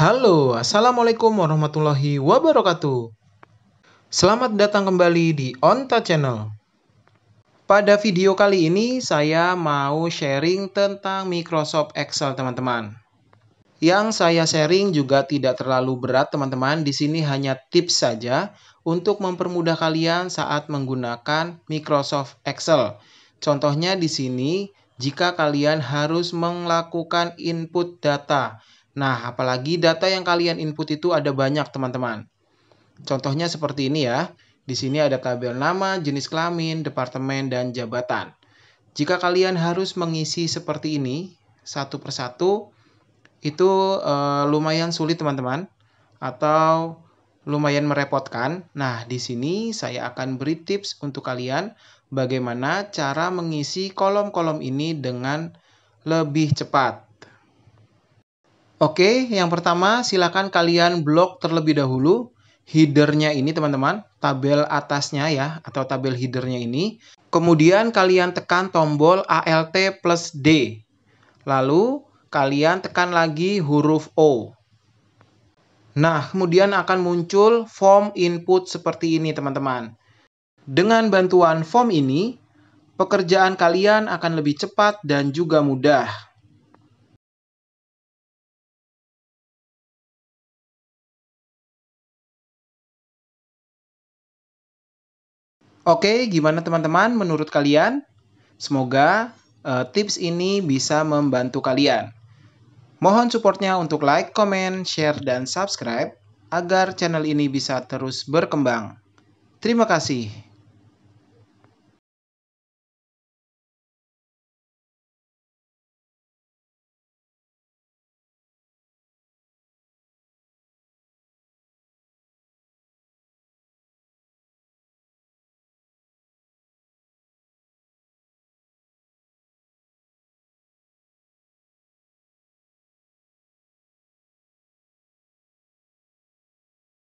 Halo, Assalamualaikum warahmatullahi wabarakatuh. Selamat datang kembali di Onta Channel. Pada video kali ini saya mau sharing tentang Microsoft Excel teman-teman. Yang saya sharing juga tidak terlalu berat teman-teman, di sini hanya tips saja untuk mempermudah kalian saat menggunakan Microsoft Excel. Contohnya di sini, jika kalian harus melakukan input data, Nah, apalagi data yang kalian input itu ada banyak, teman-teman. Contohnya seperti ini ya. Di sini ada tabel nama, jenis kelamin, departemen, dan jabatan. Jika kalian harus mengisi seperti ini, satu persatu, itu e, lumayan sulit, teman-teman. Atau lumayan merepotkan. Nah, di sini saya akan beri tips untuk kalian bagaimana cara mengisi kolom-kolom ini dengan lebih cepat. Oke, yang pertama silakan kalian blok terlebih dahulu headernya ini teman-teman, tabel atasnya ya atau tabel headernya ini. Kemudian kalian tekan tombol ALT plus D. Lalu kalian tekan lagi huruf O. Nah, kemudian akan muncul form input seperti ini teman-teman. Dengan bantuan form ini, pekerjaan kalian akan lebih cepat dan juga mudah. Oke, gimana teman-teman menurut kalian? Semoga uh, tips ini bisa membantu kalian. Mohon supportnya untuk like, comment, share, dan subscribe agar channel ini bisa terus berkembang. Terima kasih.